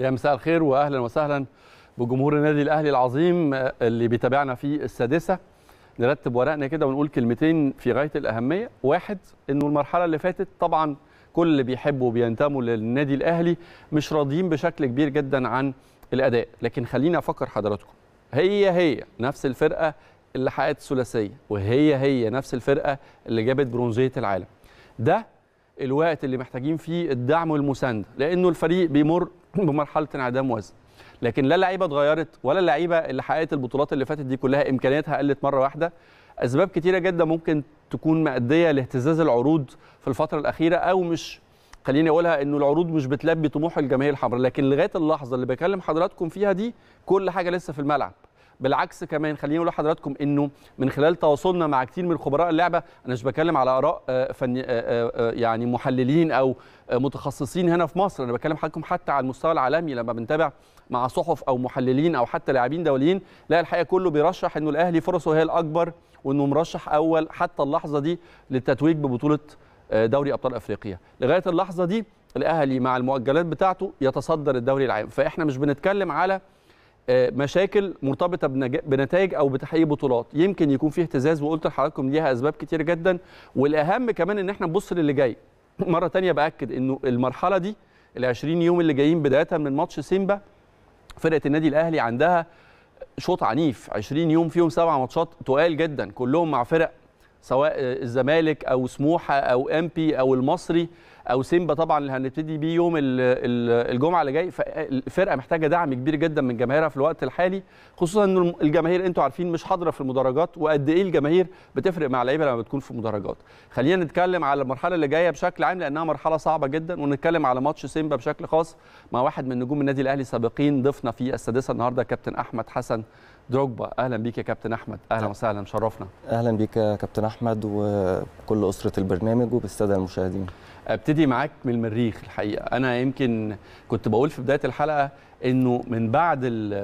يا مساء الخير واهلا وسهلا بجمهور النادي الاهلي العظيم آه، اللي بيتابعنا في السادسه نرتب ورقنا كده ونقول كلمتين في غايه الاهميه واحد انه المرحله اللي فاتت طبعا كل اللي بيحبوا وبينتموا للنادي الاهلي مش راضيين بشكل كبير جدا عن الاداء لكن خليني افكر حضراتكم هي هي نفس الفرقه اللي حققت الثلاثيه وهي هي نفس الفرقه اللي جابت برونزيه العالم ده الوقت اللي محتاجين فيه الدعم والمسانده لانه الفريق بيمر بمرحله انعدام وزن لكن لا اللعيبه اتغيرت ولا اللعيبه اللي حققت البطولات اللي فاتت دي كلها امكانياتها قلت مره واحده اسباب كتيره جدا ممكن تكون ماديه لاهتزاز العروض في الفتره الاخيره او مش خليني اقولها انه العروض مش بتلبي طموح الجماهير الحمراء لكن لغايه اللحظه اللي بكلم حضراتكم فيها دي كل حاجه لسه في الملعب بالعكس كمان خليني اقول لحضراتكم انه من خلال تواصلنا مع كتير من خبراء اللعبه انا مش بتكلم على اراء آه، فني آه، آه، يعني محللين او متخصصين هنا في مصر انا بتكلم حضراتكم حتى على المستوى العالمي لما بنتابع مع صحف او محللين او حتى لاعبين دوليين لا الحقيقه كله بيرشح انه الاهلي فرصه هي الاكبر وانه مرشح اول حتى اللحظه دي للتتويج ببطوله دوري ابطال افريقيا لغايه اللحظه دي الاهلي مع المؤجلات بتاعته يتصدر الدوري العام فاحنا مش بنتكلم على آه، مشاكل مرتبطه بنتائج او بتحقيق بطولات يمكن يكون في اهتزاز وقلت لحضراتكم ليها اسباب كتير جدا والاهم كمان ان احنا نبص للي جاي مره تانية باكد انه المرحله دي ال 20 يوم اللي جايين بدايه من ماتش سيمبا فرقه النادي الاهلي عندها شوط عنيف 20 يوم فيهم سبع ماتشات تقال جدا كلهم مع فرق سواء آه، الزمالك او سموحه او امبي او المصري او سيمبا طبعا اللي هنبتدي بيه يوم الجمعه اللي جاي فالفرقه محتاجه دعم كبير جدا من جماهيرها في الوقت الحالي خصوصا ان الجماهير انتوا عارفين مش حاضره في المدرجات وقد ايه الجماهير بتفرق مع اللعيبه لما بتكون في المدرجات خلينا نتكلم على المرحله اللي جايه بشكل عام لانها مرحله صعبه جدا ونتكلم على ماتش سيمبا بشكل خاص مع واحد من نجوم النادي الاهلي السابقين ضيفنا في السادسه النهارده كابتن احمد حسن دروجبا اهلا بيك يا كابتن احمد اهلا نعم. وسهلا شرفنا اهلا بيك يا كابتن احمد وكل اسره البرنامج وبالساده المشاهدين ابتدي معاك من المريخ الحقيقه انا يمكن كنت بقول في بدايه الحلقه انه من بعد الـ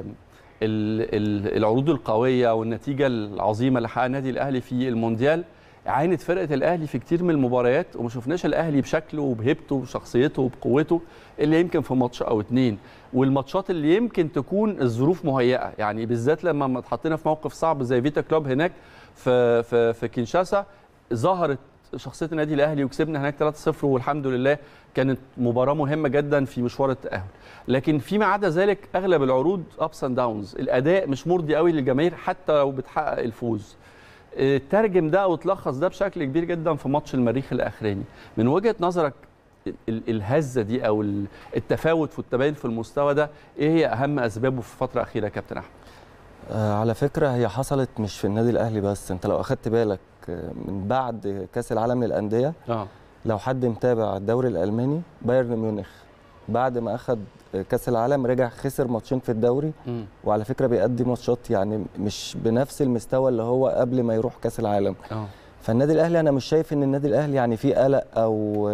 الـ العروض القويه والنتيجه العظيمه اللي حققها النادي الاهلي في المونديال عانت فرقه الاهلي في كتير من المباريات وما شفناش الاهلي بشكله وبهيبته وشخصيته وبقوته اللي يمكن في ماتش او اتنين والماتشات اللي يمكن تكون الظروف مهيئه يعني بالذات لما اتحطينا في موقف صعب زي فيتا كلوب هناك في في في كينشاسا ظهرت شخصيه النادي الاهلي وكسبنا هناك 3-0 والحمد لله كانت مباراه مهمه جدا في مشوار التاهل لكن فيما عدا ذلك اغلب العروض ابس اند داونز الاداء مش مرضي قوي للجماهير حتى لو بتحقق الفوز آه، ترجم ده وتلخص ده بشكل كبير جدا في ماتش المريخ الاخراني من وجهه نظرك الهزه دي او التفاوت في التباين في المستوى ده ايه هي اهم اسبابه في الفتره الاخيره يا كابتن احمد آه، على فكره هي حصلت مش في النادي الاهلي بس انت لو اخدت بالك من بعد كاس العالم للانديه اه لو حد متابع الدوري الالماني بايرن ميونخ بعد ما اخذ كاس العالم رجع خسر ماتشين في الدوري م. وعلى فكره بيأدي ماتشات يعني مش بنفس المستوى اللي هو قبل ما يروح كاس العالم أوه. فالنادي الاهلي انا مش شايف ان النادي الاهلي يعني فيه قلق او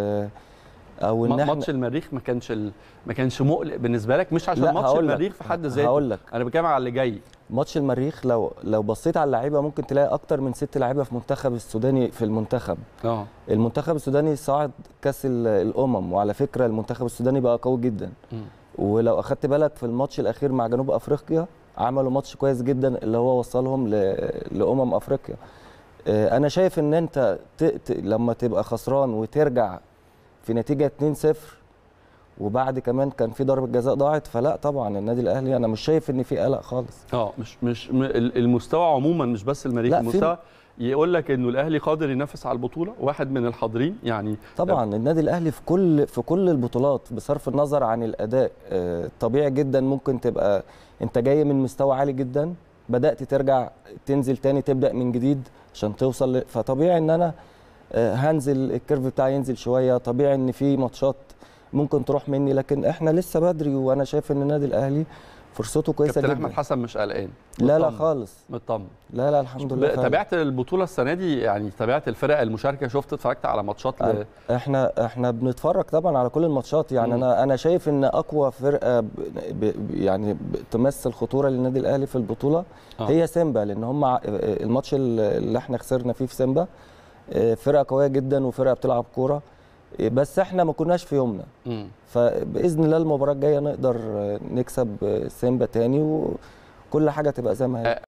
او ان ماتش المريخ ما كانش ال... ما كانش مقلق بالنسبه لك مش عشان ماتش المريخ في حد ذاته هقول لك انا بتكلم على اللي جاي ماتش المريخ لو لو بصيت على اللعيبه ممكن تلاقي اكتر من ست لعيبه في منتخب السوداني في المنتخب اه المنتخب السوداني صعد كاس الامم وعلى فكره المنتخب السوداني بقى قوي جدا م. ولو اخدت بالك في الماتش الاخير مع جنوب افريقيا عملوا ماتش كويس جدا اللي هو وصلهم ل... لامم افريقيا آه، انا شايف ان انت ت... ت... لما تبقى خسران وترجع في نتيجه 2-0 وبعد كمان كان في ضربه جزاء ضاعت فلا طبعا النادي الاهلي انا مش شايف ان في قلق خالص اه مش مش المستوى عموما مش بس المريخ المستوى يقول لك انه الاهلي قادر ينافس على البطوله واحد من الحاضرين يعني طبعا النادي الاهلي في كل في كل البطولات بصرف النظر عن الاداء آه، طبيعي جدا ممكن تبقى انت جاي من مستوى عالي جدا بدات ترجع تنزل تاني تبدا من جديد عشان توصل فطبيعي ان انا هنزل الكيرف بتاعي ينزل شويه طبيعي ان في ماتشات ممكن تروح مني لكن احنا لسه بدري وانا شايف ان النادي الاهلي فرصته كويسه جدا كابتن احمد حسن مش قلقان لا لا خالص مطمن لا لا الحمد لله تابعت البطوله السنه دي يعني تابعت الفرق المشاركه شفت اتفرجت على ماتشات ل... احنا احنا بنتفرج طبعا على كل الماتشات يعني م. انا انا شايف ان اقوى فرقه ب... ب... يعني بتمثل خطوره للنادي الاهلي في البطوله آه. هي سيمبا لان هم الماتش اللي احنا خسرنا فيه في سيمبا آه، فرقه قويه جدا وفرقه بتلعب كوره آه، بس احنا ما كناش في يومنا فباذن الله المباراه الجايه نقدر آه، نكسب سيمبا تاني وكل حاجه تبقى زي ما هي